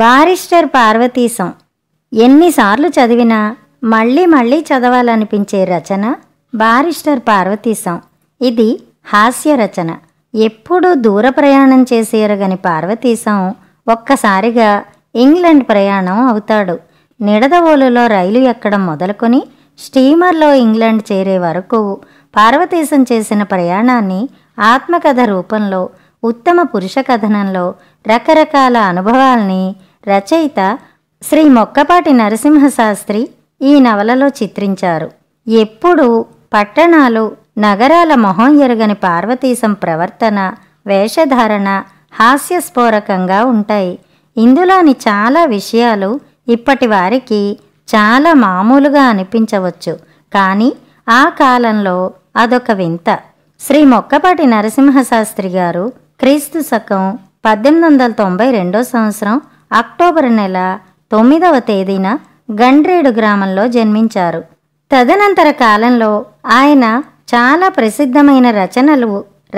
barrister Parvateesam ఎన్నిసార్లు చదివినా మళ్ళీ మళ్ళీ చదవాలనిపించే రచన బారిస్టర్ పార్వతీశం ఇది హాస్య రచన ఎప్పుడూ దూర ప్రయాణం చేసేరగని పార్వతీశం ఒక్కసారిగా ఇంగ్లండ్ ప్రయాణం అవుతాడు నిడదవోలులో రైలు ఎక్కడం మొదలుకొని స్టీమర్లో ఇంగ్లండ్ చేరే వరకు పార్వతీశం చేసిన ప్రయాణాన్ని ఆత్మకథ రూపంలో ఉత్తమ పురుష కథనంలో రకరకాల అనుభవాల్ని రచయిత శ్రీ మొక్కపాటి నరసింహశాస్త్రి ఈ నవలలో చిత్రించారు ఎప్పుడూ పట్టణాలు నగరాల మొహం ఎరుగని పార్వతీశం ప్రవర్తన వేషధారణ హాస్యస్ఫోరకంగా ఉంటాయి ఇందులోని చాలా విషయాలు ఇప్పటి వారికి చాలా మామూలుగా అనిపించవచ్చు కానీ ఆ కాలంలో అదొక వింత శ్రీ మొక్కపాటి నరసింహశాస్త్రి గారు క్రీస్తు శకం పద్దెనిమిది వందల తొంభై రెండో సంవత్సరం అక్టోబర్ నెల తొమ్మిదవ తేదీన గండ్రేడు గ్రామంలో జన్మించారు తదనంతర కాలంలో ఆయన చాలా ప్రసిద్ధమైన రచనలు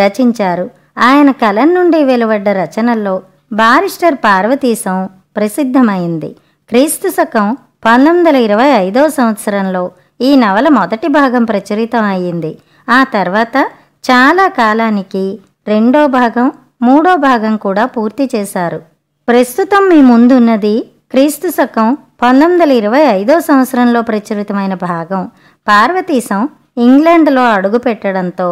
రచించారు ఆయన కలం నుండి వెలువడ్డ రచనల్లో బారిస్టర్ పార్వతీశం ప్రసిద్ధమైంది క్రీస్తు శకం పంతొమ్మిది వందల ఇరవై ఐదవ సంవత్సరంలో ఈ నవల మొదటి భాగం ప్రచురితం అయింది ఆ తర్వాత చాలా కాలానికి రెండో భాగం మూడో భాగం కూడా పూర్తి చేశారు ప్రస్తుతం మీ ముందున్నది క్రీస్తు శకం పంతొమ్మిది వందల ఇరవై ఐదో సంవత్సరంలో ప్రచురితమైన భాగం పార్వతీశం ఇంగ్లాండ్లో అడుగుపెట్టడంతో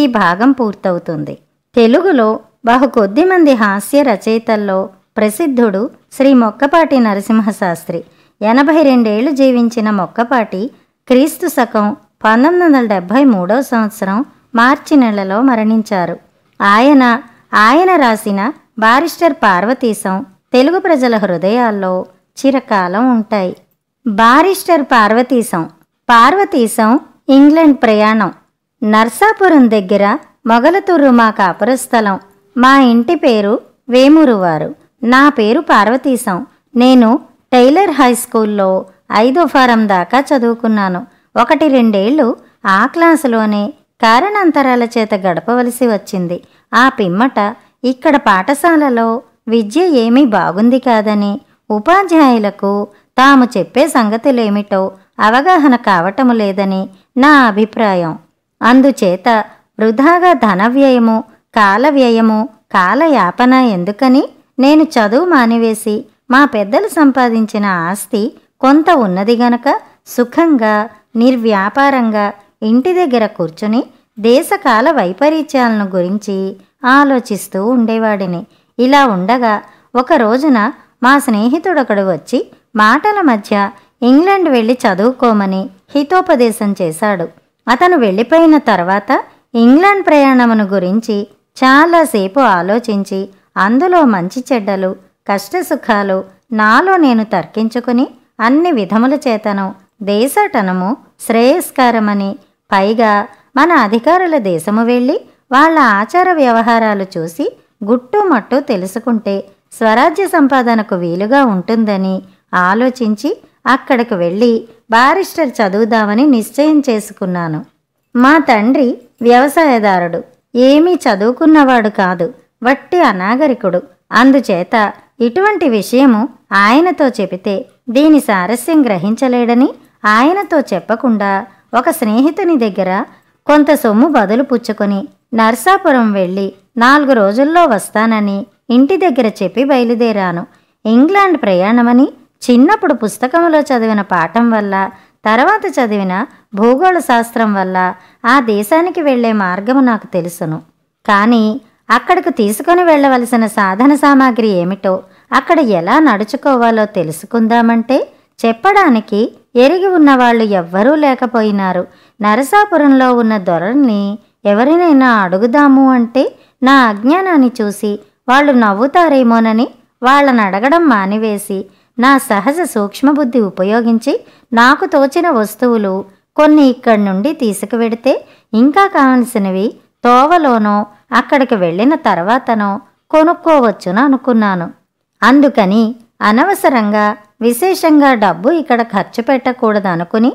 ఈ భాగం పూర్తవుతుంది తెలుగులో బహు కొద్ది మంది హాస్య రచయితల్లో ప్రసిద్ధుడు శ్రీ మొక్కపాటి నరసింహశాస్త్రి ఎనభై రెండేళ్లు జీవించిన మొక్కపాటి క్రీస్తు శకం పంతొమ్మిది వందల డెబ్భై మూడో సంవత్సరం మార్చి నెలలో మరణించారు ఆయన ఆయన రాసిన బారిస్టర్ పార్వతీశం తెలుగు ప్రజల హృదయాల్లో చిరకాలం ఉంటాయి బారిస్టర్ పార్వతీశం పార్వతీశం ఇంగ్లాండ్ ప్రయాణం నర్సాపురం దగ్గర మొగలతుర్రు మా కాపురస్థలం మా ఇంటి పేరు వేమూరువారు నా పేరు పార్వతీశం నేను టైలర్ హై స్కూల్లో ఐదో ఫారం దాకా చదువుకున్నాను ఒకటి రెండేళ్లు ఆ క్లాసులోనే కారణాంతరాల చేత గడపవలసి వచ్చింది ఆ పిమ్మట ఇక్కడ పాఠశాలలో విద్య ఏమీ బాగుంది కాదని ఉపాధ్యాయులకు తాము చెప్పే సంగతులేమిటో అవగాహన కావటము లేదని నా అభిప్రాయం అందుచేత వృధాగా ధన వ్యయము కాల వ్యయము కాలయాపన ఎందుకని నేను చదువు మానివేసి మా పెద్దలు సంపాదించిన ఆస్తి కొంత ఉన్నది గనక సుఖంగా నిర్వ్యాపారంగా ఇంటి దగ్గర కూర్చుని దేశకాల వైపరీత్యాలను గురించి ఆలోచిస్తూ ఉండేవాడిని ఇలా ఉండగా ఒక రోజున మా స్నేహితుడొకడు వచ్చి మాటల మధ్య ఇంగ్లాండ్ వెళ్ళి చదువుకోమని హితోపదేశం చేశాడు అతను వెళ్ళిపోయిన తర్వాత ఇంగ్లాండ్ ప్రయాణమును గురించి చాలాసేపు ఆలోచించి అందులో మంచి చెడ్డలు కష్టసుఖాలు నాలో నేను తర్కించుకుని అన్ని విధముల చేతను దేశటనము శ్రేయస్కరమని పైగా మన అధికారుల దేశము వెళ్ళి వాళ్ళ ఆచార వ్యవహారాలు చూసి గుట్టు మట్టు తెలుసుకుంటే స్వరాజ్య సంపాదనకు వీలుగా ఉంటుందని ఆలోచించి అక్కడికి వెళ్ళి బారిస్టర్ చదువుదామని నిశ్చయం చేసుకున్నాను మా తండ్రి వ్యవసాయదారుడు ఏమీ చదువుకున్నవాడు కాదు వట్టి అనాగరికుడు అందుచేత ఇటువంటి విషయము ఆయనతో చెబితే దీని సారస్యం గ్రహించలేడని ఆయనతో చెప్పకుండా ఒక స్నేహితుని దగ్గర కొంత సొమ్ము బదులు పుచ్చుకొని నర్సాపురం వెళ్ళి నాలుగు రోజుల్లో వస్తానని ఇంటి దగ్గర చెప్పి బయలుదేరాను ఇంగ్లాండ్ ప్రయాణమని చిన్నప్పుడు పుస్తకంలో చదివిన పాఠం వల్ల తర్వాత చదివిన భూగోళ శాస్త్రం వల్ల ఆ దేశానికి వెళ్లే మార్గము నాకు తెలుసును కానీ అక్కడకు తీసుకొని వెళ్ళవలసిన సాధన సామాగ్రి ఏమిటో అక్కడ ఎలా నడుచుకోవాలో తెలుసుకుందామంటే చెప్పడానికి ఎరిగి ఉన్నవాళ్ళు ఎవ్వరూ లేకపోయినారు నరసాపురంలో ఉన్న దొరల్ని ఎవరినైనా అడుగుదాము అంటే నా అజ్ఞానాన్ని చూసి వాళ్ళు నవ్వుతారేమోనని వాళ్ళని అడగడం మానివేసి నా సహజ సూక్ష్మబుద్ధి ఉపయోగించి నాకు తోచిన వస్తువులు కొన్ని ఇక్కడి నుండి తీసుకువెడితే ఇంకా కావలసినవి తోవలోనో అక్కడికి వెళ్ళిన తర్వాతనో కొనుక్కోవచ్చును అనుకున్నాను అందుకని అనవసరంగా విశేషంగా డబ్బు ఇక్కడ ఖర్చు పెట్టకూడదనుకుని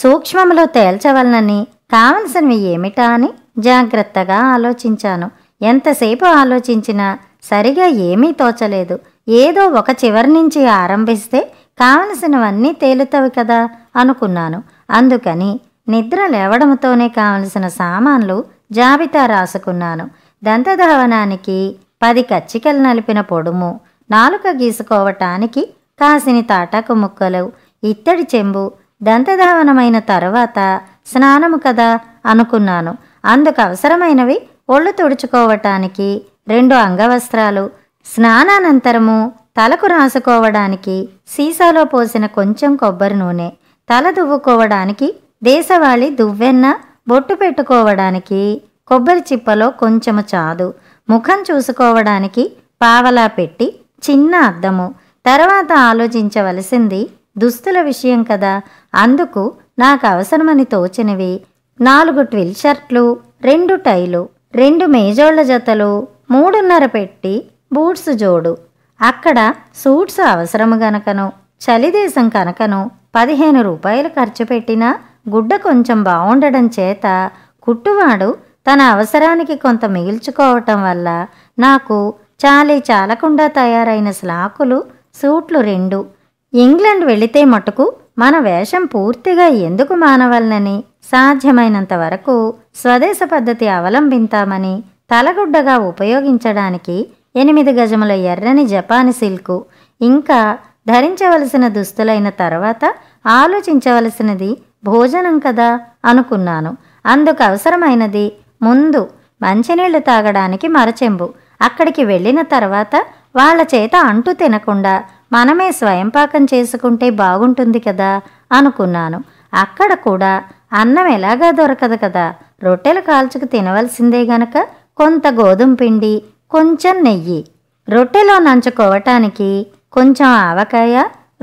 సూక్ష్మంలో తేల్చవలనని కావలసినవి ఏమిటా అని జాగ్రత్తగా ఆలోచించాను ఎంతసేపు ఆలోచించినా సరిగా ఏమీ తోచలేదు ఏదో ఒక చివరి నుంచి ఆరంభిస్తే కావలసినవన్నీ తేలుతవి కదా అనుకున్నాను అందుకని నిద్ర లేవడంతోనే కావలసిన సామాన్లు జాబితా రాసుకున్నాను దంతధావనానికి పది కచ్చికలు నలిపిన పొడుము నాలుక గీసుకోవటానికి కాసిని తాటాకు ముక్కలు ఇత్తడి చెంబు దంతధావనమైన తర్వాత స్నానము కదా అనుకున్నాను అందుకు అవసరమైనవి ఒళ్ళు తుడుచుకోవటానికి రెండు అంగవస్త్రాలు స్నానానంతరము తలకు రాసుకోవడానికి సీసాలో పోసిన కొంచెం కొబ్బరి నూనె తల దువ్వుకోవడానికి దేశవాళి దువ్వెన్న బొట్టు పెట్టుకోవడానికి కొబ్బరి చిప్పలో కొంచెము చాదు ముఖం చూసుకోవడానికి పావలా పెట్టి చిన్న అద్దము తర్వాత ఆలోచించవలసింది దుస్తుల విషయం కదా అందుకు నాకు అవసరమని తోచినవి నాలుగు ట్విల్ షర్ట్లు రెండు టైలు రెండు మేజోళ్ల జతలు మూడున్నర పెట్టి బూట్స్ జోడు అక్కడ సూట్స్ అవసరము గనకను చలిదేశం కనుకను పదిహేను రూపాయలు ఖర్చు పెట్టినా గుడ్డ కొంచెం బాగుండడం చేత కుట్టువాడు తన అవసరానికి కొంత మిగిల్చుకోవటం వల్ల నాకు చాలీ చాలకుండా తయారైన స్లాకులు సూట్లు రెండు ఇంగ్లండ్ వెళితే మటుకు మన వేషం పూర్తిగా ఎందుకు మానవలనని సాధ్యమైనంత వరకు స్వదేశ పద్ధతి అవలంబింతామని తలగుడ్డగా ఉపయోగించడానికి ఎనిమిది గజముల ఎర్రని జపాని సిల్కు ఇంకా ధరించవలసిన దుస్తులైన తర్వాత ఆలోచించవలసినది భోజనం కదా అనుకున్నాను అందుకు అవసరమైనది ముందు మంచినీళ్లు తాగడానికి మరచెంబు అక్కడికి వెళ్ళిన తర్వాత వాళ్ళ చేత అంటూ తినకుండా మనమే స్వయం పాకం చేసుకుంటే బాగుంటుంది కదా అనుకున్నాను అక్కడ కూడా అన్నం ఎలాగా దొరకదు కదా రొట్టెలు కాల్చుకు తినవలసిందే గనక కొంత గోధుమ పిండి కొంచెం నెయ్యి రొట్టెలో నంచుకోవటానికి కొంచెం ఆవకాయ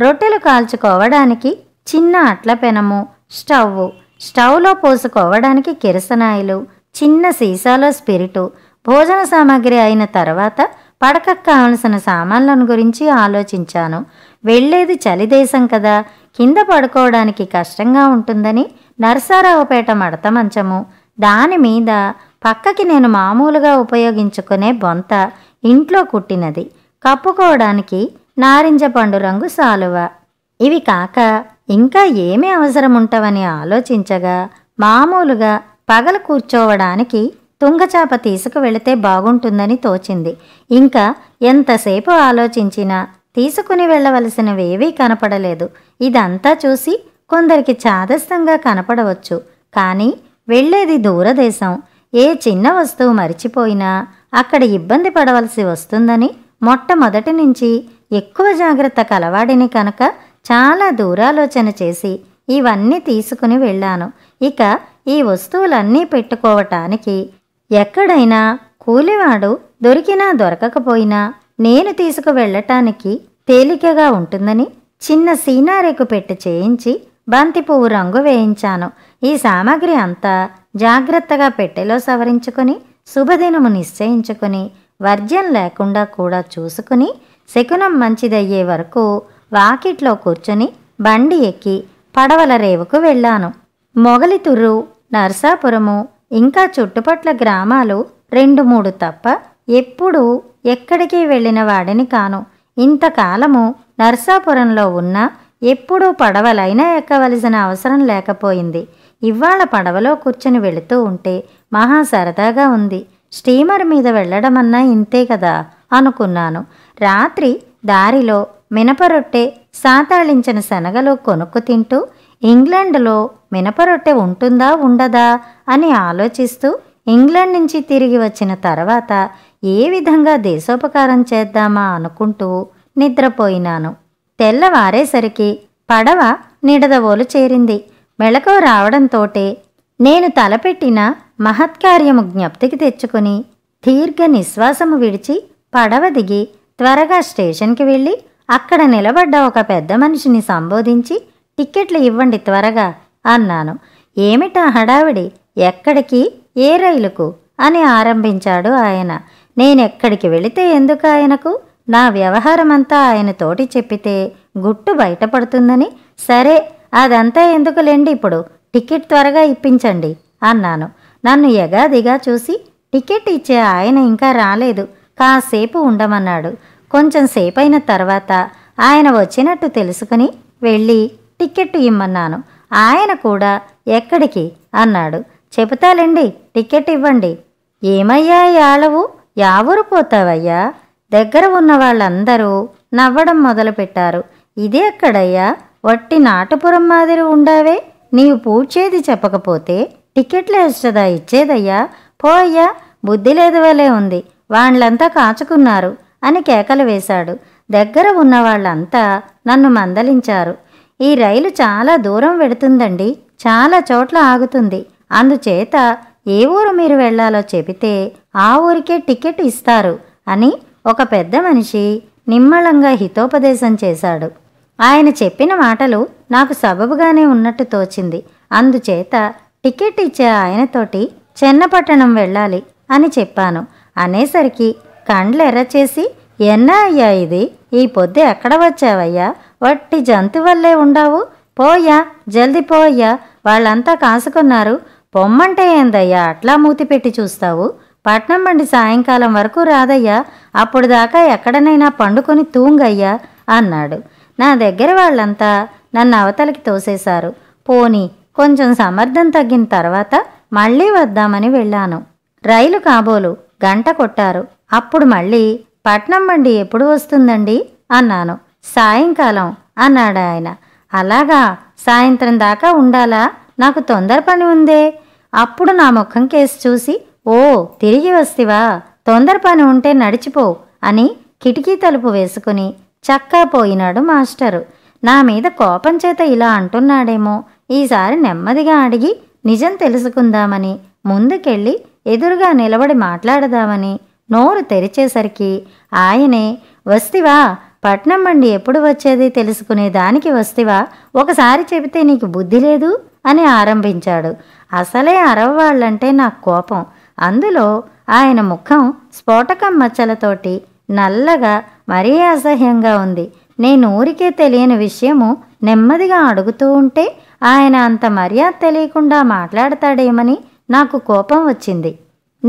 రొట్టెలు కాల్చుకోవడానికి చిన్న అట్ల పెనము స్టవ్ స్టవ్లో పోసుకోవడానికి కిరసనాయిలు చిన్న సీసాలో స్పిరిటు భోజన సామాగ్రి అయిన తర్వాత పడకకు కావలసిన సామాన్లను గురించి ఆలోచించాను వెళ్ళేది చలిదేశం కదా కింద పడుకోవడానికి కష్టంగా ఉంటుందని నర్సారావుపేట మడత మంచము దాని మీద పక్కకి నేను మామూలుగా ఉపయోగించుకునే బొంత ఇంట్లో కుట్టినది కప్పుకోవడానికి నారింజ పండు రంగు సాలువ ఇవి కాక ఇంకా ఏమి అవసరం ఉంటవని ఆలోచించగా మామూలుగా పగలు కూర్చోవడానికి తుంగచాప తీసుకువెళితే బాగుంటుందని తోచింది ఇంకా ఎంతసేపు ఆలోచించినా తీసుకుని వెళ్ళవలసినవేవీ కనపడలేదు ఇదంతా చూసి కొందరికి చాదస్తంగా కనపడవచ్చు కానీ వెళ్ళేది దూరదేశం ఏ చిన్న వస్తువు మరిచిపోయినా అక్కడ ఇబ్బంది పడవలసి వస్తుందని మొట్టమొదటి నుంచి ఎక్కువ జాగ్రత్త కలవాడిని కనుక చాలా దూరాలోచన చేసి ఇవన్నీ తీసుకుని వెళ్ళాను ఇక ఈ వస్తువులన్నీ పెట్టుకోవటానికి ఎక్కడైనా కూలివాడు దొరికినా దొరకకపోయినా నేను తీసుకు వెళ్ళటానికి తేలికగా ఉంటుందని చిన్న సీనారేకు పెట్టి చేయించి బంతి పువ్వు రంగు వేయించాను ఈ సామాగ్రి అంతా జాగ్రత్తగా పెట్టెలో సవరించుకొని శుభదినము నిశ్చయించుకొని వర్జ్యం లేకుండా కూడా చూసుకుని శకునం మంచిదయ్యే వరకు వాకిట్లో కూర్చొని బండి ఎక్కి పడవల రేవుకు వెళ్ళాను మొగలితుర్రు నర్సాపురము ఇంకా చుట్టుపట్ల గ్రామాలు రెండు మూడు తప్ప ఎప్పుడూ ఎక్కడికి వెళ్ళిన వాడిని కాను ఇంతకాలము నర్సాపురంలో ఉన్నా ఎప్పుడూ పడవలైనా ఎక్కవలసిన అవసరం లేకపోయింది ఇవాళ పడవలో కూర్చొని వెళుతూ ఉంటే మహా సరదాగా ఉంది స్టీమర్ మీద వెళ్ళడమన్నా ఇంతే కదా అనుకున్నాను రాత్రి దారిలో మినపరొట్టె సాతాళించిన శనగలు కొనుక్కు తింటూ ఇంగ్లాండ్లో మినపరొట్టె ఉంటుందా ఉండదా అని ఆలోచిస్తూ ఇంగ్లాండ్ నుంచి తిరిగి వచ్చిన తర్వాత ఏ విధంగా దేశోపకారం చేద్దామా అనుకుంటూ నిద్రపోయినాను తెల్లవారేసరికి పడవ నిడదవోలు చేరింది మెళకువ రావడంతోటే నేను తలపెట్టిన మహత్కార్యము జ్ఞప్తికి తెచ్చుకుని దీర్ఘ నిశ్వాసము విడిచి పడవ దిగి త్వరగా స్టేషన్కి వెళ్ళి అక్కడ నిలబడ్డ ఒక పెద్ద మనిషిని సంబోధించి టిక్కెట్లు ఇవ్వండి త్వరగా అన్నాను ఏమిటా హడావిడి ఎక్కడికి ఏ రైలుకు అని ఆరంభించాడు ఆయన నేనెక్కడికి వెళితే ఎందుకు ఆయనకు నా వ్యవహారమంతా ఆయన తోటి చెప్పితే గుట్టు బయటపడుతుందని సరే అదంతా ఎందుకు లేండి ఇప్పుడు టికెట్ త్వరగా ఇప్పించండి అన్నాను నన్ను ఎగాదిగా చూసి టికెట్ ఇచ్చే ఆయన ఇంకా రాలేదు కాసేపు ఉండమన్నాడు కొంచెం సేపైన తర్వాత ఆయన వచ్చినట్టు తెలుసుకుని వెళ్ళి టికెట్ ఇమ్మన్నాను ఆయన కూడా ఎక్కడికి అన్నాడు చెబుతాలండి టికెట్ ఇవ్వండి ఏమయ్యా యాళవు యావూరు పోతావయ్యా దగ్గర ఉన్న వాళ్ళందరూ నవ్వడం మొదలుపెట్టారు ఇది ఎక్కడయ్యా వట్టి నాటపురం మాదిరి ఉండావే నీవు పూడ్చేది చెప్పకపోతే టికెట్లు వేస్తుందా ఇచ్చేదయ్యా పో అయ్యా బుద్ధి వలే ఉంది వాళ్ళంతా కాచుకున్నారు అని కేకలు వేశాడు దగ్గర ఉన్న వాళ్ళంతా నన్ను మందలించారు ఈ రైలు చాలా దూరం వెడుతుందండి చాలా చోట్ల ఆగుతుంది అందుచేత ఏ ఊరు మీరు వెళ్లాలో చెబితే ఆ ఊరికే టికెట్ ఇస్తారు అని ఒక పెద్ద మనిషి నిమ్మళంగా హితోపదేశం చేశాడు ఆయన చెప్పిన మాటలు నాకు సబబుగానే ఉన్నట్టు తోచింది అందుచేత టికెట్ ఇచ్చే ఆయనతోటి చెన్నపట్టణం వెళ్ళాలి అని చెప్పాను అనేసరికి కండ్లు ఎర్రచేసి ఎన్నా అయ్యా ఇది ఈ పొద్దు ఎక్కడ వచ్చావయ్యా వట్టి జంతు వల్లే ఉండావు పోయా జల్ది పోయ్యా వాళ్ళంతా కాసుకున్నారు పొమ్మంటే ఏందయ్యా అట్లా మూతి పెట్టి చూస్తావు పట్నం బండి సాయంకాలం వరకు రాదయ్యా అప్పుడు దాకా ఎక్కడనైనా పండుకొని తూంగయ్యా అన్నాడు నా దగ్గర వాళ్ళంతా నన్ను అవతలకి తోసేశారు పోని కొంచెం సమర్థం తగ్గిన తర్వాత మళ్ళీ వద్దామని వెళ్ళాను రైలు కాబోలు గంట కొట్టారు అప్పుడు మళ్ళీ పట్నం బండి ఎప్పుడు వస్తుందండి అన్నాను సాయంకాలం అన్నాడు ఆయన అలాగా సాయంత్రం దాకా ఉండాలా నాకు తొందర పని ఉందే అప్పుడు నా ముఖం కేసు చూసి ఓ తిరిగి వస్తివా తొందర పని ఉంటే నడిచిపో అని కిటికీ తలుపు వేసుకుని చక్కా పోయినాడు మాస్టరు నా మీద కోపం చేత ఇలా అంటున్నాడేమో ఈసారి నెమ్మదిగా అడిగి నిజం తెలుసుకుందామని ముందుకెళ్ళి ఎదురుగా నిలబడి మాట్లాడదామని నోరు తెరిచేసరికి ఆయనే వస్తివా పట్నం బండి ఎప్పుడు వచ్చేది తెలుసుకునే దానికి వస్తివా ఒకసారి చెబితే నీకు బుద్ధి లేదు అని ఆరంభించాడు అసలే అరవవాళ్ళంటే నాకు కోపం అందులో ఆయన ముఖం స్ఫోటకం మచ్చలతోటి నల్లగా మరీ అసహ్యంగా ఉంది నేను ఊరికే తెలియని విషయము నెమ్మదిగా అడుగుతూ ఉంటే ఆయన అంత మర్యాద తెలియకుండా మాట్లాడతాడేమని నాకు కోపం వచ్చింది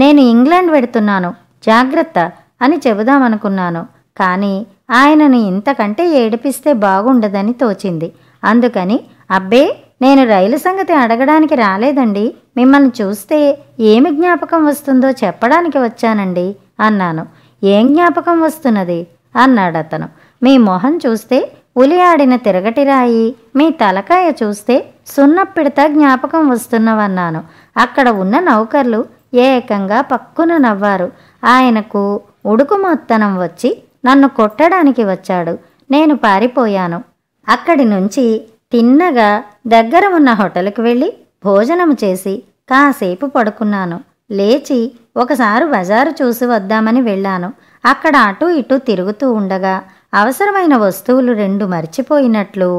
నేను ఇంగ్లాండ్ వెడుతున్నాను జాగ్రత్త అని చెబుదామనుకున్నాను కానీ ఆయనను ఇంతకంటే ఏడిపిస్తే బాగుండదని తోచింది అందుకని అబ్బే నేను రైలు సంగతి అడగడానికి రాలేదండి మిమ్మల్ని చూస్తే ఏమి జ్ఞాపకం వస్తుందో చెప్పడానికి వచ్చానండి అన్నాను ఏం జ్ఞాపకం వస్తున్నది అన్నాడు అతను మీ మొహం చూస్తే ఉలి ఆడిన తిరగటిరాయి మీ తలకాయ చూస్తే సున్నప్పిడత జ్ఞాపకం వస్తున్నవన్నాను అక్కడ ఉన్న నౌకర్లు ఏకంగా పక్కున నవ్వారు ఆయనకు ఉడుకుమొత్తనం వచ్చి నన్ను కొట్టడానికి వచ్చాడు నేను పారిపోయాను అక్కడి నుంచి తిన్నగా దగ్గర ఉన్న హోటల్కి వెళ్ళి భోజనం చేసి కాసేపు పడుకున్నాను లేచి ఒకసారి బజారు చూసి వద్దామని వెళ్ళాను అక్కడ అటు ఇటు తిరుగుతూ ఉండగా అవసరమైన వస్తువులు రెండు మర్చిపోయినట్లు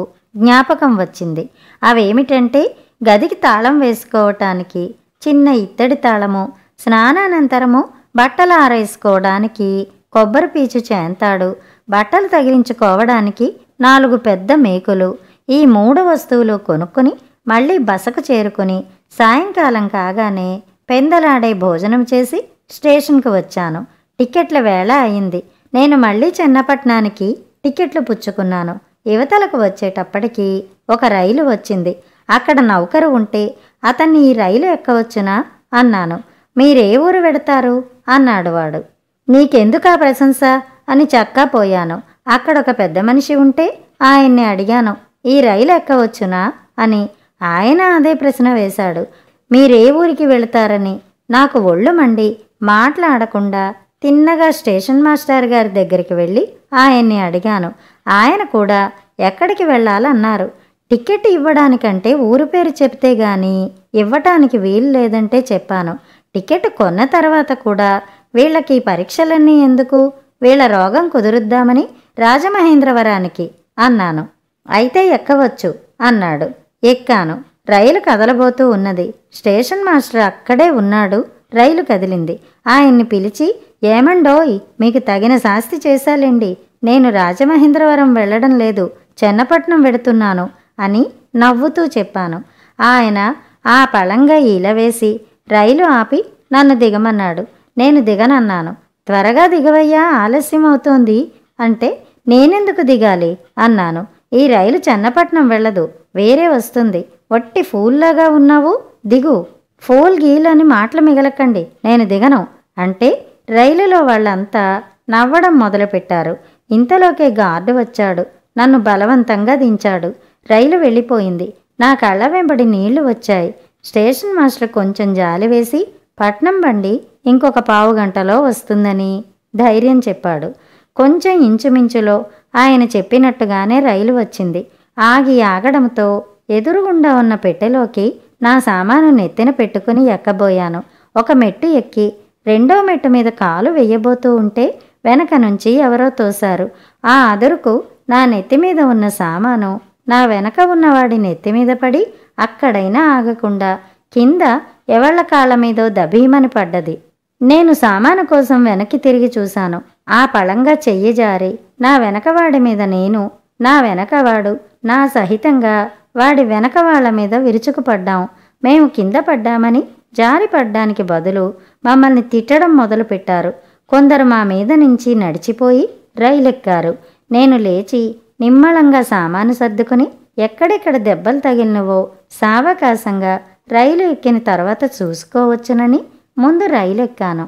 జ్ఞాపకం వచ్చింది అవేమిటంటే గదికి తాళం వేసుకోవటానికి చిన్న ఇత్తడి తాళము స్నానానంతరము బట్టలు ఆరేసుకోవడానికి కొబ్బరి పీచు చేంతాడు బట్టలు తగిలించుకోవడానికి నాలుగు పెద్ద మేకులు ఈ మూడు వస్తువులు కొనుక్కుని మళ్ళీ బసకు చేరుకుని సాయంకాలం కాగానే పెందలాడే భోజనం చేసి స్టేషన్కు వచ్చాను టికెట్ల వేళ అయింది నేను మళ్ళీ చిన్నపట్నానికి టికెట్లు పుచ్చుకున్నాను యువతలకు వచ్చేటప్పటికి ఒక రైలు వచ్చింది అక్కడ నౌకరు ఉంటే అతన్ని ఈ రైలు ఎక్కవచ్చునా అన్నాను మీరే ఊరు వెడతారు అన్నాడు వాడు నీకెందుకు ఆ ప్రశంస అని చక్కా పోయాను అక్కడ ఒక పెద్ద మనిషి ఉంటే ఆయన్ని అడిగాను ఈ రైలు ఎక్కవచ్చునా అని ఆయన అదే ప్రశ్న వేశాడు మీరే ఊరికి వెళతారని నాకు ఒళ్ళు మండి మాట్లాడకుండా తిన్నగా స్టేషన్ మాస్టర్ గారి దగ్గరికి వెళ్ళి ఆయన్ని అడిగాను ఆయన కూడా ఎక్కడికి వెళ్ళాలన్నారు టికెట్ ఇవ్వడానికంటే ఊరు పేరు చెప్తే గాని ఇవ్వటానికి వీలు లేదంటే చెప్పాను టికెట్ కొన్న తర్వాత కూడా వీళ్ళకి పరీక్షలన్నీ ఎందుకు వీళ్ళ రోగం కుదురుద్దామని రాజమహేంద్రవరానికి అన్నాను అయితే ఎక్కవచ్చు అన్నాడు ఎక్కాను రైలు కదలబోతూ ఉన్నది స్టేషన్ మాస్టర్ అక్కడే ఉన్నాడు రైలు కదిలింది ఆయన్ని పిలిచి ఏమండోయ్ మీకు తగిన శాస్తి చేశాలేండి నేను రాజమహేంద్రవరం వెళ్ళడం లేదు చెన్నపట్నం వెడుతున్నాను అని నవ్వుతూ చెప్పాను ఆయన ఆ పళంగా ఈలవేసి రైలు ఆపి నన్ను దిగమన్నాడు నేను దిగనన్నాను త్వరగా దిగవయ్యా ఆలస్యం అవుతోంది అంటే నేనెందుకు దిగాలి అన్నాను ఈ రైలు చెన్నపట్నం వెళ్ళదు వేరే వస్తుంది వట్టి ఫూల్లాగా ఉన్నావు దిగు ఫోల్ గీల్ అని మాటలు మిగలకండి నేను దిగను అంటే రైలులో వాళ్ళంతా నవ్వడం మొదలుపెట్టారు ఇంతలోకే గార్డు వచ్చాడు నన్ను బలవంతంగా దించాడు రైలు వెళ్ళిపోయింది నా కళ్ళ వెంబడి నీళ్లు వచ్చాయి స్టేషన్ మాస్టర్ కొంచెం జాలి వేసి పట్నం బండి ఇంకొక పావు గంటలో వస్తుందని ధైర్యం చెప్పాడు కొంచెం ఇంచుమించులో ఆయన చెప్పినట్టుగానే రైలు వచ్చింది ఆగి ఆగడంతో ఎదురుగుండా ఉన్న పెట్టెలోకి నా సామాను నెత్తిన పెట్టుకుని ఎక్కబోయాను ఒక మెట్టు ఎక్కి రెండో మెట్టు మీద కాలు వెయ్యబోతూ ఉంటే వెనక నుంచి ఎవరో తోశారు ఆ అదురుకు నా నెత్తి మీద ఉన్న సామాను నా వెనక ఉన్నవాడి నెత్తి మీద పడి అక్కడైనా ఆగకుండా కింద ఎవళ్ల కాళ్ళ మీదో దభీమని పడ్డది నేను సామాను కోసం వెనక్కి తిరిగి చూశాను ఆ పళంగా చెయ్యి జారి నా వెనకవాడి మీద నేను నా వెనకవాడు నా సహితంగా వాడి వెనక వాళ్ల మీద విరుచుకుపడ్డాం మేము కింద పడ్డామని జారి పడ్డానికి బదులు మమ్మల్ని తిట్టడం మొదలుపెట్టారు కొందరు మా మీద నుంచి నడిచిపోయి రైలెక్కారు నేను లేచి నిమ్మళంగా సామాను సర్దుకుని ఎక్కడెక్కడ దెబ్బలు తగిలినవో సావకాశంగా రైలు ఎక్కిన తర్వాత చూసుకోవచ్చునని ముందు రైలు ఎక్కాను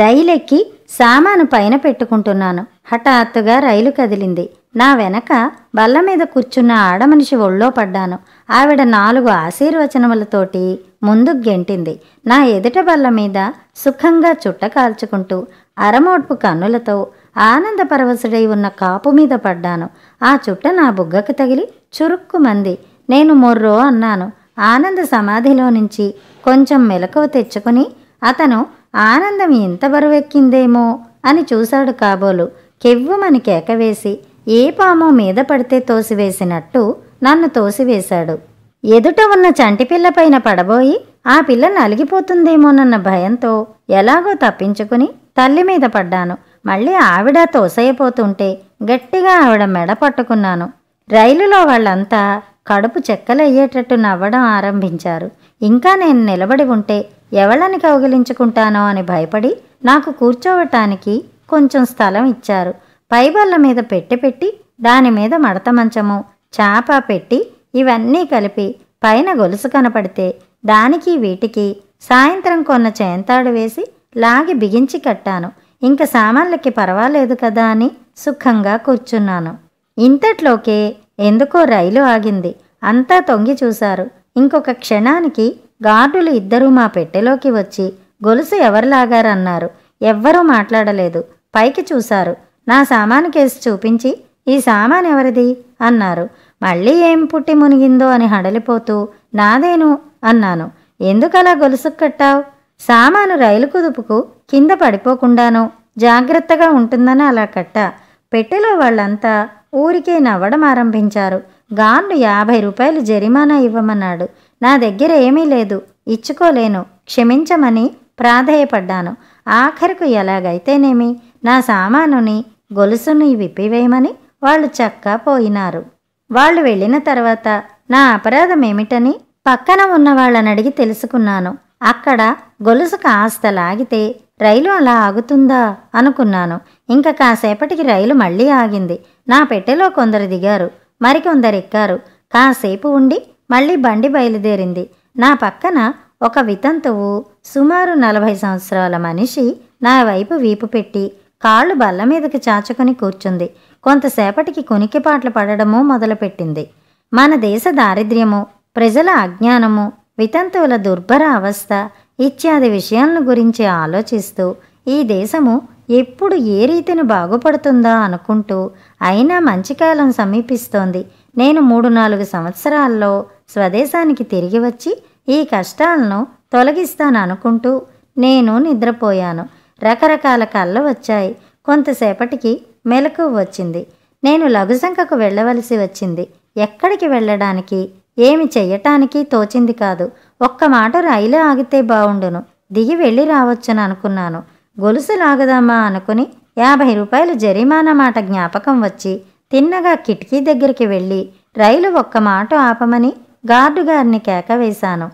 రైలు ఎక్కి సామాను పైన పెట్టుకుంటున్నాను హఠాత్తుగా రైలు కదిలింది నా వెనక బల్ల మీద కూర్చున్న ఆడమనిషి ఒళ్ళో పడ్డాను ఆవిడ నాలుగు ఆశీర్వచనములతోటి ముందు గెంటింది నా ఎదుట బల్ల మీద సుఖంగా చుట్ట కాల్చుకుంటూ అరమోడ్పు కన్నులతో ఆనంద పరవశుడై ఉన్న కాపు మీద పడ్డాను ఆ చుట్ట నా బుగ్గకు తగిలి చురుక్కుమంది నేను మొర్రో అన్నాను ఆనంద సమాధిలో నుంచి కొంచెం మెలకువ తెచ్చుకుని అతను ఆనందం ఇంత బరువెక్కిందేమో అని చూశాడు కాబోలు కెవ్వుమని కేకవేసి ఏ పాము మీద పడితే తోసివేసినట్టు నన్ను తోసివేశాడు ఎదుట ఉన్న చంటిపిల్ల పైన పడబోయి ఆ పిల్ల నలిగిపోతుందేమోనన్న భయంతో ఎలాగో తప్పించుకుని తల్లి మీద పడ్డాను మళ్ళీ ఆవిడ తోసైపోతుంటే గట్టిగా ఆవిడ మెడ పట్టుకున్నాను రైలులో వాళ్ళంతా కడుపు చెక్కలయ్యేటట్టు నవ్వడం ఆరంభించారు ఇంకా నేను నిలబడి ఉంటే ఎవళ్ళని కౌగిలించుకుంటానో అని భయపడి నాకు కూర్చోవటానికి కొంచెం స్థలం ఇచ్చారు పైబళ్ళ మీద పెట్టి పెట్టి దాని మీద మడత మంచము చాప పెట్టి ఇవన్నీ కలిపి పైన గొలుసు కనపడితే దానికి వీటికి సాయంత్రం కొన్న చేంతాడు వేసి లాగి బిగించి కట్టాను ఇంక సామాన్లకి పర్వాలేదు కదా అని సుఖంగా కూర్చున్నాను ఇంతట్లోకే ఎందుకో రైలు ఆగింది అంతా తొంగి చూశారు ఇంకొక క్షణానికి గార్డులు ఇద్దరూ మా పెట్టెలోకి వచ్చి గొలుసు ఎవరు ఎవ్వరూ మాట్లాడలేదు పైకి చూశారు నా సామాను కేసు చూపించి ఈ సామాన్ ఎవరిది అన్నారు మళ్ళీ ఏం పుట్టి మునిగిందో అని హడలిపోతూ నాదేను అన్నాను ఎందుకలా గొలుసు కట్టావు సామాను రైలు కుదుపుకు కింద పడిపోకుండాను జాగ్రత్తగా ఉంటుందని అలా కట్ట పెట్టెలో వాళ్ళంతా ఊరికే నవ్వడం ఆరంభించారు గాన్లు యాభై రూపాయలు జరిమానా ఇవ్వమన్నాడు నా దగ్గర ఏమీ లేదు ఇచ్చుకోలేను క్షమించమని ప్రాధేయపడ్డాను ఆఖరుకు ఎలాగైతేనేమి నా సామానుని గొలుసుని విప్పివేయమని వాళ్ళు చక్కా పోయినారు వాళ్ళు వెళ్ళిన తర్వాత నా అపరాధం ఏమిటని పక్కన ఉన్న వాళ్ళని అడిగి తెలుసుకున్నాను అక్కడ గొలుసు కాస్త లాగితే రైలు అలా ఆగుతుందా అనుకున్నాను ఇంకా కాసేపటికి రైలు మళ్ళీ ఆగింది నా పెట్టెలో కొందరు దిగారు మరికొందరు ఎక్కారు కాసేపు ఉండి మళ్ళీ బండి బయలుదేరింది నా పక్కన ఒక వితంతువు సుమారు నలభై సంవత్సరాల మనిషి నా వైపు వీపు పెట్టి కాళ్ళు బల్ల మీదకి చాచుకొని కూర్చుంది కొంతసేపటికి కునికిపాట్లు పడడము మొదలుపెట్టింది మన దేశ దారిద్ర్యము ప్రజల అజ్ఞానము వితంతువుల దుర్భర అవస్థ ఇత్యాది విషయాలను గురించి ఆలోచిస్తూ ఈ దేశము ఎప్పుడు ఏ రీతిని బాగుపడుతుందా అనుకుంటూ అయినా మంచి కాలం సమీపిస్తోంది నేను మూడు నాలుగు సంవత్సరాల్లో స్వదేశానికి తిరిగి వచ్చి ఈ కష్టాలను తొలగిస్తాను అనుకుంటూ నేను నిద్రపోయాను రకరకాల కళ్ళు వచ్చాయి కొంతసేపటికి మెలకు వచ్చింది నేను లఘుశంఖకు వెళ్ళవలసి వచ్చింది ఎక్కడికి వెళ్ళడానికి ఏమి చెయ్యటానికి తోచింది కాదు ఒక్క మాట రైలు ఆగితే బావుండును దిగి వెళ్ళి రావచ్చని అనుకున్నాను గొలుసు లాగదామా అనుకుని యాభై రూపాయలు జరిమానా మాట జ్ఞాపకం వచ్చి తిన్నగా కిటికీ దగ్గరికి వెళ్ళి రైలు ఒక్క మాట ఆపమని గార్డు గారిని కేక వేశాను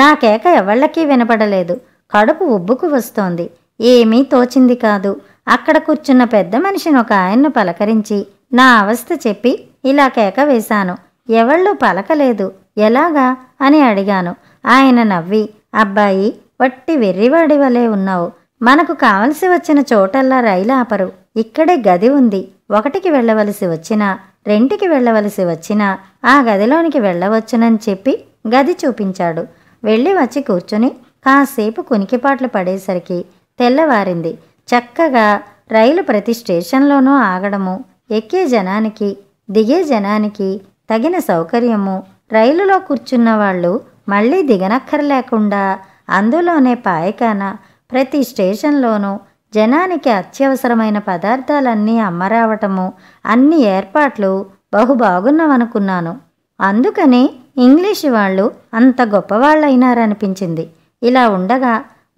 నా కేక ఎవళ్ళకీ వినపడలేదు కడుపు ఉబ్బుకు వస్తోంది ఏమీ తోచింది కాదు అక్కడ కూర్చున్న పెద్ద మనిషిని ఒక ఆయన్ను పలకరించి నా అవస్థ చెప్పి ఇలా కేక వేశాను ఎవళ్ళు పలకలేదు ఎలాగా అని అడిగాను ఆయన నవ్వి అబ్బాయి వట్టి వెర్రివాడి వలె ఉన్నావు మనకు కావలసి వచ్చిన చోటల్లా రైలు ఆపరు ఇక్కడే గది ఉంది ఒకటికి వెళ్ళవలసి వచ్చినా రెంటికి వెళ్ళవలసి వచ్చినా ఆ గదిలోనికి వెళ్ళవచ్చునని చెప్పి గది చూపించాడు వెళ్ళి వచ్చి కూర్చుని కాసేపు కునికిపాట్లు పడేసరికి తెల్లవారింది చక్కగా రైలు ప్రతి స్టేషన్లోనూ ఆగడము ఎక్కే జనానికి దిగే జనానికి తగిన సౌకర్యము రైలులో కూర్చున్న వాళ్ళు మళ్ళీ దిగనక్కర్లేకుండా అందులోనే పాయకాన ప్రతి స్టేషన్లోనూ జనానికి అత్యవసరమైన పదార్థాలన్నీ అమ్మరావటము అన్ని ఏర్పాట్లు బహు బాగున్నవనుకున్నాను అందుకని ఇంగ్లీష్ వాళ్ళు అంత గొప్పవాళ్ళైనారనిపించింది ఇలా ఉండగా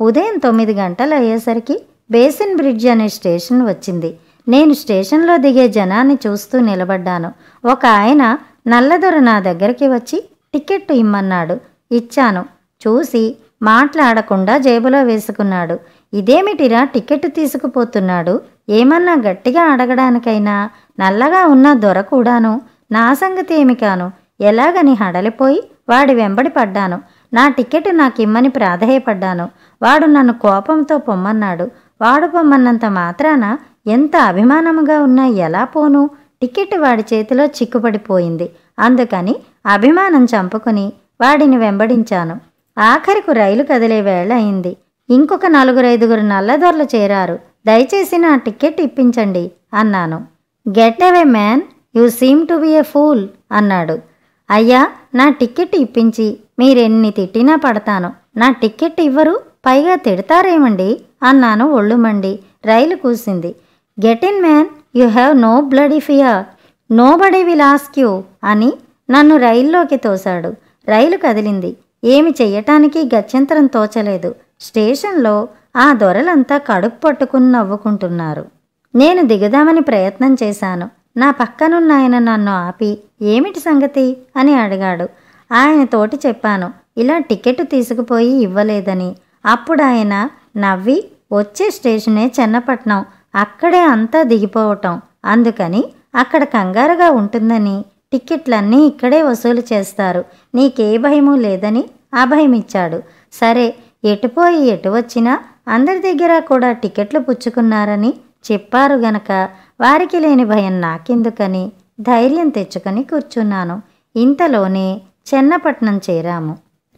ఉదయం తొమ్మిది గంటలు అయ్యేసరికి బేసిన్ బ్రిడ్జ్ అనే స్టేషన్ వచ్చింది నేను స్టేషన్లో దిగే జనాన్ని చూస్తూ నిలబడ్డాను ఒక ఆయన నల్లదొర నా దగ్గరికి వచ్చి టికెట్ ఇమ్మన్నాడు ఇచ్చాను చూసి మాట్లాడకుండా జేబులో వేసుకున్నాడు ఇదేమిటిరా టికెట్ తీసుకుపోతున్నాడు ఏమన్నా గట్టిగా అడగడానికైనా నల్లగా ఉన్న దొర కూడాను నా సంగతి ఏమి కాను ఎలాగని హడలిపోయి వాడి వెంబడి పడ్డాను నా టికెట్ నాకిమ్మని ప్రాధేయపడ్డాను వాడు నన్ను కోపంతో పొమ్మన్నాడు వాడు పొమ్మన్నంత మాత్రాన ఎంత అభిమానముగా ఉన్నా ఎలా పోను టికెట్ వాడి చేతిలో చిక్కుపడిపోయింది అందుకని అభిమానం చంపుకుని వాడిని వెంబడించాను ఆఖరికు రైలు కదిలే వేళ అయింది ఇంకొక నలుగురైదుగురు నల్లదొరలు చేరారు దయచేసి నా టికెట్ ఇప్పించండి అన్నాను get away man you seem to be a fool అన్నాడు అయ్యా నా టికెట్ ఇప్పించి మీరెన్ని తిట్టినా పడతాను నా టికెట్ ఇవ్వరు పైగా తిడతారేమండి అన్నాను మండి రైలు కూసింది get in man you have no blood fear nobody will ask you అని నన్ను రైల్లోకి తోశాడు రైలు కదిలింది ఏమి చెయ్యటానికి గత్యంతరం తోచలేదు స్టేషన్లో ఆ దొరలంతా కడుపు పట్టుకుని నవ్వుకుంటున్నారు నేను దిగుదామని ప్రయత్నం చేశాను నా పక్కనున్న ఆయన నన్ను ఆపి ఏమిటి సంగతి అని అడిగాడు ఆయన తోటి చెప్పాను ఇలా టికెట్ తీసుకుపోయి ఇవ్వలేదని అప్పుడు ఆయన నవ్వి వచ్చే స్టేషనే చెన్నపట్నం అక్కడే అంతా దిగిపోవటం అందుకని అక్కడ కంగారుగా ఉంటుందని టిక్కెట్లన్నీ ఇక్కడే వసూలు చేస్తారు నీకే భయము లేదని అభయమిచ్చాడు సరే ఎటుపోయి ఎటు వచ్చినా అందరి దగ్గర కూడా టికెట్లు పుచ్చుకున్నారని చెప్పారు గనక వారికి లేని భయం నాకెందుకని ధైర్యం తెచ్చుకొని కూర్చున్నాను ఇంతలోనే చెన్నపట్నం చేరాము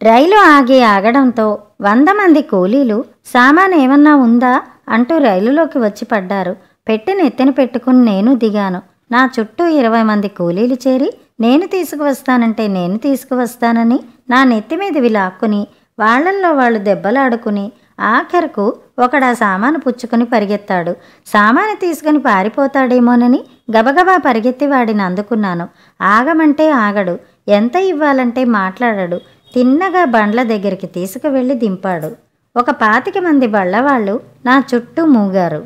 రైలు ఆగి ఆగడంతో వంద మంది కూలీలు సామాన్ ఏమన్నా ఉందా అంటూ రైలులోకి వచ్చి పడ్డారు పెట్టెను ఎత్తిన పెట్టుకుని నేను దిగాను నా చుట్టూ ఇరవై మంది కూలీలు చేరి నేను తీసుకువస్తానంటే నేను తీసుకువస్తానని నా నెత్తి మీద విలాక్కుని వాళ్లల్లో వాళ్ళు దెబ్బలాడుకుని ఆఖరకు ఒకడా సామాను పుచ్చుకుని పరిగెత్తాడు సామాను తీసుకుని పారిపోతాడేమోనని గబగబా పరిగెత్తి వాడిని అందుకున్నాను ఆగమంటే ఆగడు ఎంత ఇవ్వాలంటే మాట్లాడాడు తిన్నగా బండ్ల దగ్గరికి తీసుకువెళ్ళి దింపాడు ఒక పాతిక మంది బళ్ళవాళ్ళు నా చుట్టూ మూగారు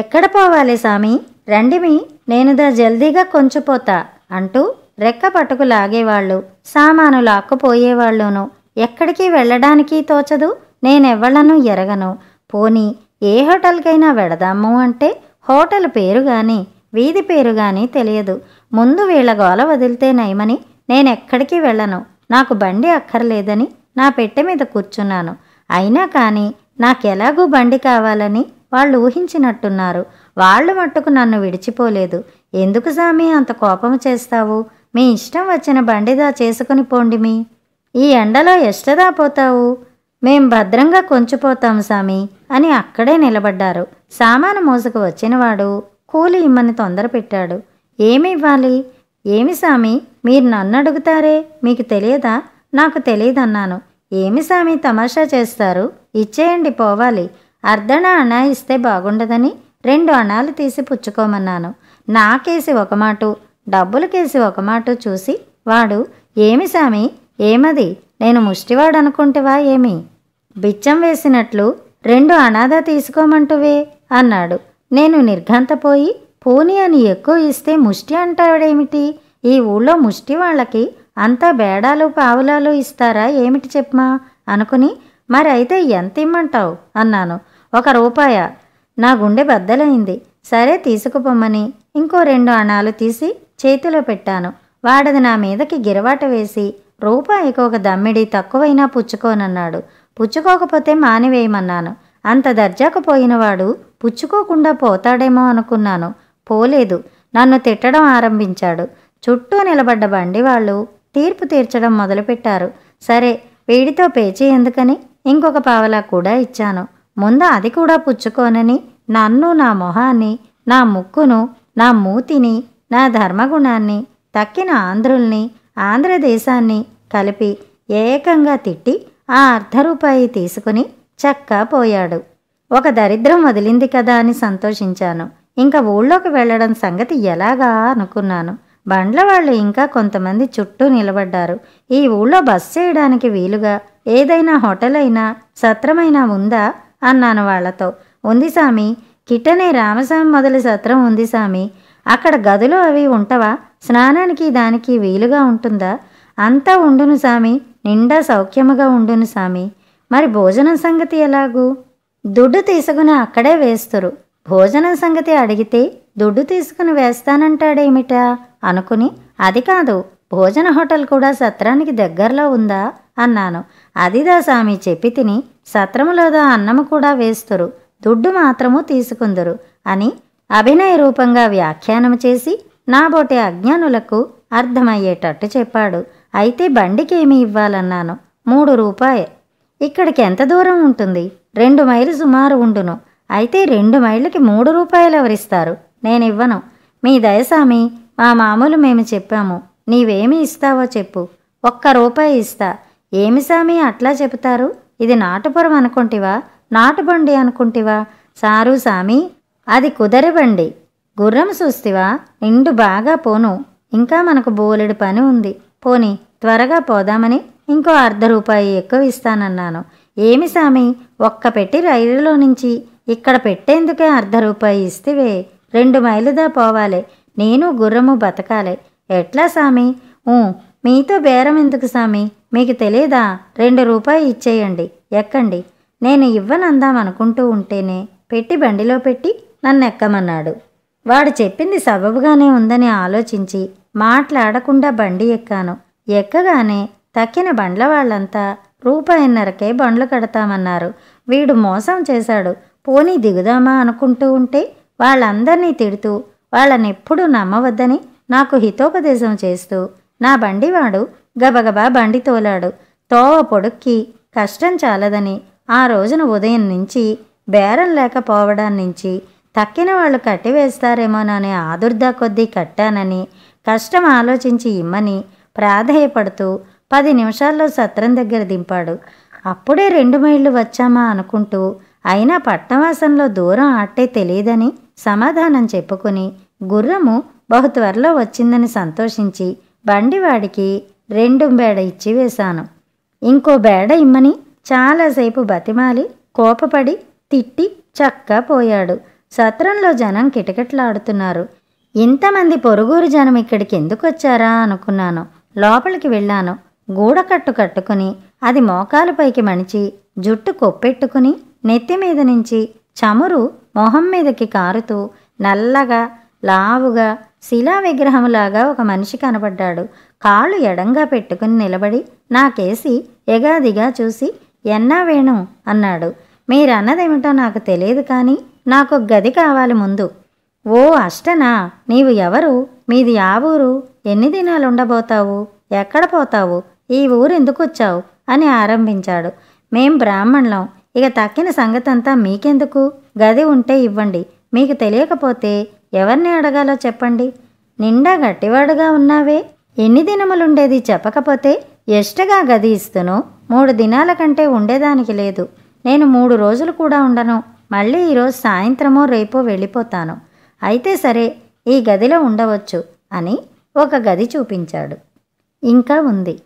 ఎక్కడ పోవాలి సామి రండిమి నేనుదా జల్దీగా కొంచిపోతా అంటూ రెక్క పట్టుకు లాగేవాళ్ళు సామాను లాక్కుపోయేవాళ్ళును ఎక్కడికి వెళ్ళడానికి తోచదు నేనెవ్వళ్ళను ఎరగను పోని ఏ హోటల్కైనా వెడదాము అంటే హోటల్ పేరు గాని వీధి పేరు గాని తెలియదు ముందు వీళ్ళ గోల వదిలితే నయమని నేనెక్కడికి వెళ్ళను నాకు బండి అక్కర్లేదని నా పెట్టె మీద కూర్చున్నాను అయినా కానీ నాకెలాగూ బండి కావాలని వాళ్ళు ఊహించినట్టున్నారు వాళ్ళు మట్టుకు నన్ను విడిచిపోలేదు ఎందుకు సామి అంత కోపం చేస్తావు మీ ఇష్టం వచ్చిన బండిదా చేసుకుని పోండి మీ ఈ ఎండలో ఎష్టదా పోతావు మేం భద్రంగా కొంచిపోతాం సామి అని అక్కడే నిలబడ్డారు సామాను మోసుకు వచ్చినవాడు కూలి ఇమ్మని తొందర పెట్టాడు ఏమి ఇవ్వాలి ఏమి సామి మీరు నన్ను అడుగుతారే మీకు తెలియదా నాకు తెలియదన్నాను ఏమి సామి తమాషా చేస్తారు ఇచ్చేయండి పోవాలి అర్ధణ అణ ఇస్తే బాగుండదని రెండు అణాలు తీసి పుచ్చుకోమన్నాను నాకేసి ఒక డబ్బులు కేసి ఒక మాట చూసి వాడు ఏమి సామి ఏమది నేను ముష్టివాడు ఏమి బిచ్చం వేసినట్లు రెండు అనాథ తీసుకోమంటువే అన్నాడు నేను నిర్ఘంతపోయి పోని అని ఎక్కువ ఇస్తే ముష్టి అంటాడేమిటి ఈ ఊళ్ళో ముష్టి వాళ్ళకి అంతా బేడాలు పావులాలు ఇస్తారా ఏమిటి చెప్పమా అనుకుని మరైతే ఎంత ఇమ్మంటావు అన్నాను ఒక రూపాయ నా గుండె బద్దలైంది సరే తీసుకుపోమ్మని ఇంకో రెండు అణాలు తీసి చేతిలో పెట్టాను వాడది నా మీదకి గిరవాట వేసి రూపాయికి ఒక దమ్మిడి తక్కువైనా పుచ్చుకోనన్నాడు పుచ్చుకోకపోతే మానివేయమన్నాను అంత దర్జాకు పోయినవాడు పుచ్చుకోకుండా పోతాడేమో అనుకున్నాను పోలేదు నన్ను తిట్టడం ఆరంభించాడు చుట్టూ నిలబడ్డ బండివాళ్ళు తీర్పు తీర్చడం మొదలుపెట్టారు సరే వేడితో పేచి ఎందుకని ఇంకొక పావలా కూడా ఇచ్చాను ముందు అది కూడా పుచ్చుకోనని నన్ను నా మొహాన్ని నా ముక్కును నా మూతిని నా ధర్మగుణాన్ని తక్కిన ఆంధ్రుల్ని ఆంధ్రదేశాన్ని కలిపి ఏకంగా తిట్టి ఆ అర్ధ రూపాయి తీసుకుని చక్కా పోయాడు ఒక దరిద్రం వదిలింది కదా అని సంతోషించాను ఇంకా ఊళ్ళోకి వెళ్ళడం సంగతి ఎలాగా అనుకున్నాను బండ్ల వాళ్ళు ఇంకా కొంతమంది చుట్టూ నిలబడ్డారు ఈ ఊళ్ళో బస్ చేయడానికి వీలుగా ఏదైనా హోటల్ అయినా సత్రమైనా ఉందా అన్నాను వాళ్లతో ఉంది సామి కిటనే రామస్వామి మొదలు సత్రం ఉంది సామి అక్కడ గదులు అవి ఉంటవా స్నానానికి దానికి వీలుగా ఉంటుందా అంతా ఉండును సామి నిండా సౌఖ్యముగా ఉండును సామి మరి భోజనం సంగతి ఎలాగూ దుడ్డు తీసుకుని అక్కడే వేస్తురు భోజనం సంగతి అడిగితే దుడ్డు తీసుకుని వేస్తానంటాడేమిటా అనుకుని అది కాదు భోజన హోటల్ కూడా సత్రానికి దగ్గరలో ఉందా అన్నాను అదిదా స్వామి చెప్పి తిని సత్రములోదా అన్నము కూడా వేస్తురు దుడ్డు మాత్రము తీసుకుందరు అని అభినయ రూపంగా వ్యాఖ్యానం చేసి నాబోటి అజ్ఞానులకు అర్థమయ్యేటట్టు చెప్పాడు అయితే బండికి ఏమి ఇవ్వాలన్నాను మూడు రూపాయ ఇక్కడికి ఎంత దూరం ఉంటుంది రెండు మైలు సుమారు ఉండును అయితే రెండు మైళ్ళకి మూడు రూపాయలు ఎవరిస్తారు నేనివ్వను మీ దయసామి మా మామూలు మేము చెప్పాము నీవేమి ఇస్తావో చెప్పు ఒక్క రూపాయి ఇస్తా ఏమి సామి అట్లా చెబుతారు ఇది నాటుపురం అనుకుంటివా నాటుబండి అనుకుంటివా సారు సామి అది కుదరబండి గుర్రం చూస్తివా నిండు బాగా పోను ఇంకా మనకు బోలెడు పని ఉంది పోని త్వరగా పోదామని ఇంకో అర్ధ రూపాయి ఎక్కువ ఇస్తానన్నాను ఏమి సామి ఒక్క పెట్టి రైలులో నుంచి ఇక్కడ పెట్టేందుకే అర్ధ రూపాయి ఇస్తేవే రెండు మైలుదా పోవాలి నేను గుర్రము బతకాలి ఎట్లా సామి ఊ మీతో బేరం ఎందుకు సామి మీకు తెలియదా రెండు రూపాయి ఇచ్చేయండి ఎక్కండి నేను ఇవ్వనందామనుకుంటూ అనుకుంటూ ఉంటేనే పెట్టి బండిలో పెట్టి నన్ను ఎక్కమన్నాడు వాడు చెప్పింది సబబుగానే ఉందని ఆలోచించి మాట్లాడకుండా బండి ఎక్కాను ఎక్కగానే తక్కిన బండ్ల వాళ్ళంతా రూపాయిన్నరకే బండ్లు కడతామన్నారు వీడు మోసం చేశాడు పోనీ దిగుదామా అనుకుంటూ ఉంటే వాళ్ళందరినీ తిడుతూ వాళ్ళనెప్పుడూ నమ్మవద్దని నాకు హితోపదేశం చేస్తూ నా బండివాడు గబగబా బండి తోలాడు తోవ పొడుక్కి కష్టం చాలదని ఆ రోజున ఉదయం నుంచి బేరం లేకపోవడాన్నించి తక్కిన వాళ్ళు కట్టివేస్తారేమోననే ఆదుర్దా కొద్దీ కట్టానని కష్టం ఆలోచించి ఇమ్మని ప్రాధేయపడుతూ పది నిమిషాల్లో సత్రం దగ్గర దింపాడు అప్పుడే రెండు మైళ్ళు వచ్చామా అనుకుంటూ అయినా పట్టవాసంలో దూరం ఆటే తెలియదని సమాధానం చెప్పుకుని గుర్రము బహు త్వరలో వచ్చిందని సంతోషించి బండివాడికి రెండు బేడ ఇచ్చి వేశాను ఇంకో బేడ ఇమ్మని చాలాసేపు బతిమాలి కోపపడి తిట్టి చక్కా పోయాడు సత్రంలో జనం కిటకిటలాడుతున్నారు ఇంతమంది పొరుగురు జనం ఇక్కడికి ఎందుకు వచ్చారా అనుకున్నాను లోపలికి వెళ్ళాను గూడకట్టు కట్టుకుని అది మోకాలు పైకి మణిచి జుట్టు కొప్పెట్టుకుని నెత్తి మీద నుంచి చమురు మొహం మీదకి కారుతూ నల్లగా లావుగా శిలా విగ్రహంలాగా ఒక మనిషి కనపడ్డాడు కాళ్ళు ఎడంగా పెట్టుకుని నిలబడి నాకేసి ఎగాదిగా చూసి ఎన్నా వేణు అన్నాడు మీరన్నదేమిటో నాకు తెలియదు కానీ నాకు గది కావాలి ముందు ఓ అష్టనా నీవు ఎవరు మీది ఆ ఊరు ఎన్ని దినాలు ఉండబోతావు ఎక్కడ పోతావు ఈ ఊరు ఎందుకు వచ్చావు అని ఆరంభించాడు మేం బ్రాహ్మణులం ఇక తక్కిన సంగతంతా మీకెందుకు గది ఉంటే ఇవ్వండి మీకు తెలియకపోతే ఎవరిని అడగాలో చెప్పండి నిండా గట్టివాడుగా ఉన్నావే ఎన్ని దినములుండేది చెప్పకపోతే ఎస్టగా గది ఇస్తును మూడు దినాల కంటే ఉండేదానికి లేదు నేను మూడు రోజులు కూడా ఉండను మళ్ళీ ఈరోజు సాయంత్రమో రేపో వెళ్ళిపోతాను అయితే సరే ఈ గదిలో ఉండవచ్చు అని ఒక గది చూపించాడు ఇంకా ఉంది